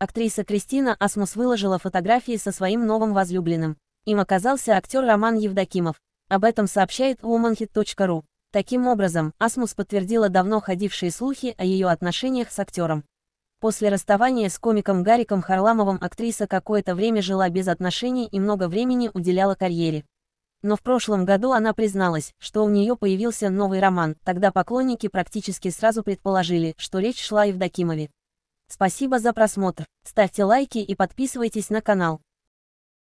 Актриса Кристина Асмус выложила фотографии со своим новым возлюбленным. Им оказался актер Роман Евдокимов. Об этом сообщает womanhit.ru. Таким образом, Асмус подтвердила давно ходившие слухи о ее отношениях с актером. После расставания с комиком Гариком Харламовым актриса какое-то время жила без отношений и много времени уделяла карьере. Но в прошлом году она призналась, что у нее появился новый роман, тогда поклонники практически сразу предположили, что речь шла о Евдокимове. Спасибо за просмотр, ставьте лайки и подписывайтесь на канал.